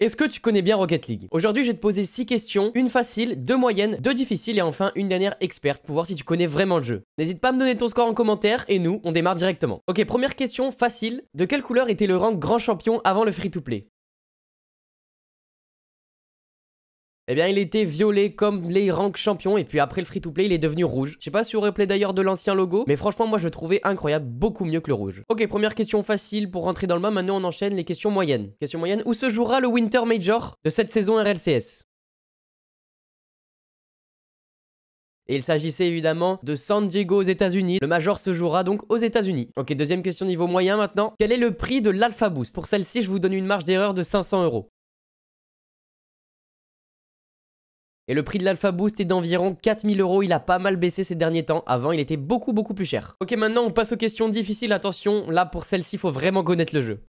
Est-ce que tu connais bien Rocket League Aujourd'hui, je vais te poser 6 questions, une facile, deux moyennes, deux difficiles et enfin une dernière experte pour voir si tu connais vraiment le jeu. N'hésite pas à me donner ton score en commentaire et nous, on démarre directement. Ok, première question facile. De quelle couleur était le rang grand champion avant le free-to-play eh bien il était violet comme les ranks champions et puis après le free-to-play il est devenu rouge. Je sais pas si vous replay d'ailleurs de l'ancien logo, mais franchement moi je le trouvais incroyable, beaucoup mieux que le rouge. Ok, première question facile pour rentrer dans le mode, maintenant on enchaîne les questions moyennes. Question moyenne, où se jouera le Winter Major de cette saison RLCS Et il s'agissait évidemment de San Diego aux États-Unis. Le major se jouera donc aux États-Unis. Ok, deuxième question niveau moyen maintenant. Quel est le prix de l'Alpha Boost Pour celle-ci, je vous donne une marge d'erreur de 500 euros. Et le prix de l'Alpha Boost est d'environ 4000 euros. Il a pas mal baissé ces derniers temps. Avant, il était beaucoup, beaucoup plus cher. Ok, maintenant, on passe aux questions difficiles. Attention, là, pour celle-ci, il faut vraiment connaître le jeu.